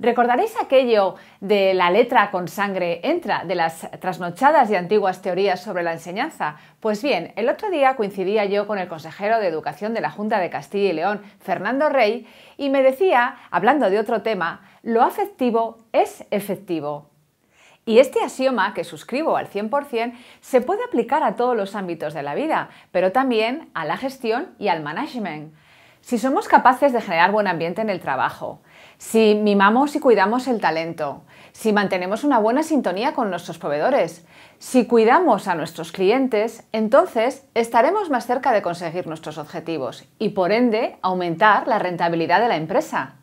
¿Recordaréis aquello de la letra con sangre entra, de las trasnochadas y antiguas teorías sobre la enseñanza? Pues bien, el otro día coincidía yo con el consejero de Educación de la Junta de Castilla y León, Fernando Rey, y me decía, hablando de otro tema, lo afectivo es efectivo. Y este axioma, que suscribo al 100%, se puede aplicar a todos los ámbitos de la vida, pero también a la gestión y al management. Si somos capaces de generar buen ambiente en el trabajo, si mimamos y cuidamos el talento, si mantenemos una buena sintonía con nuestros proveedores, si cuidamos a nuestros clientes, entonces estaremos más cerca de conseguir nuestros objetivos y por ende aumentar la rentabilidad de la empresa.